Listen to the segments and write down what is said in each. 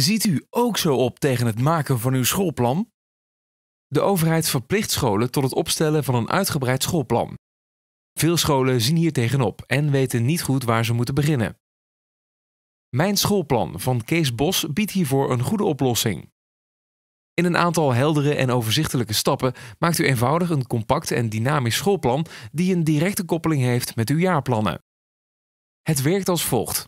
Ziet u ook zo op tegen het maken van uw schoolplan? De overheid verplicht scholen tot het opstellen van een uitgebreid schoolplan. Veel scholen zien hier tegenop en weten niet goed waar ze moeten beginnen. Mijn schoolplan van Kees Bos biedt hiervoor een goede oplossing. In een aantal heldere en overzichtelijke stappen maakt u eenvoudig een compact en dynamisch schoolplan die een directe koppeling heeft met uw jaarplannen. Het werkt als volgt.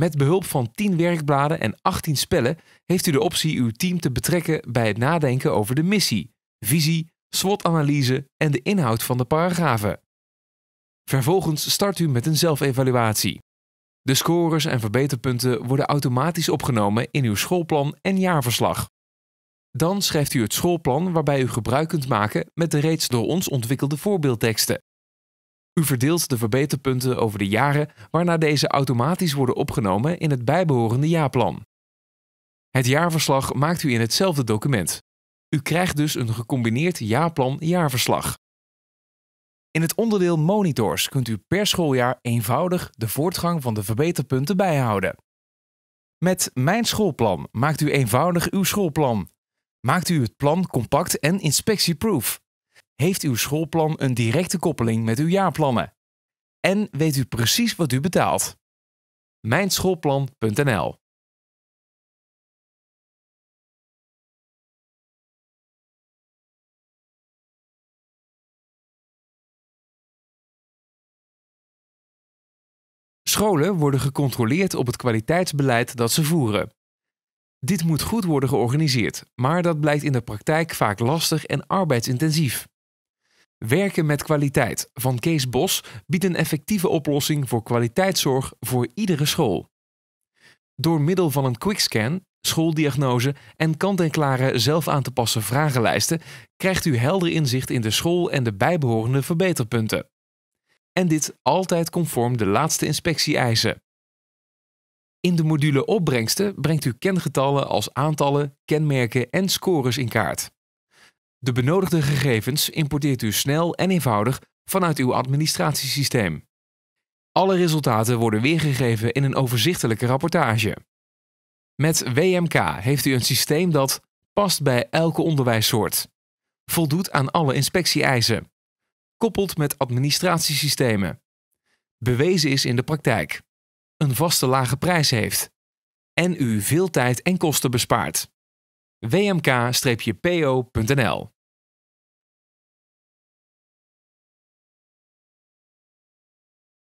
Met behulp van 10 werkbladen en 18 spellen heeft u de optie uw team te betrekken bij het nadenken over de missie, visie, SWOT-analyse en de inhoud van de paragrafen. Vervolgens start u met een zelfevaluatie. De scores en verbeterpunten worden automatisch opgenomen in uw schoolplan en jaarverslag. Dan schrijft u het schoolplan waarbij u gebruik kunt maken met de reeds door ons ontwikkelde voorbeeldteksten. U verdeelt de verbeterpunten over de jaren waarna deze automatisch worden opgenomen in het bijbehorende jaarplan. Het jaarverslag maakt u in hetzelfde document. U krijgt dus een gecombineerd jaarplan-jaarverslag. In het onderdeel Monitors kunt u per schooljaar eenvoudig de voortgang van de verbeterpunten bijhouden. Met Mijn schoolplan maakt u eenvoudig uw schoolplan. Maakt u het plan compact en inspectieproof heeft uw schoolplan een directe koppeling met uw jaarplannen. En weet u precies wat u betaalt. Mijnschoolplan.nl Scholen worden gecontroleerd op het kwaliteitsbeleid dat ze voeren. Dit moet goed worden georganiseerd, maar dat blijkt in de praktijk vaak lastig en arbeidsintensief. Werken met kwaliteit van Kees Bos biedt een effectieve oplossing voor kwaliteitszorg voor iedere school. Door middel van een quickscan, schooldiagnose en kant-en-klare zelf aan te passen vragenlijsten krijgt u helder inzicht in de school en de bijbehorende verbeterpunten. En dit altijd conform de laatste inspectie-eisen. In de module opbrengsten brengt u kengetallen als aantallen, kenmerken en scores in kaart. De benodigde gegevens importeert u snel en eenvoudig vanuit uw administratiesysteem. Alle resultaten worden weergegeven in een overzichtelijke rapportage. Met WMK heeft u een systeem dat past bij elke onderwijssoort, voldoet aan alle inspectieeisen, koppelt met administratiesystemen, bewezen is in de praktijk, een vaste lage prijs heeft en u veel tijd en kosten bespaart wmk-po.nl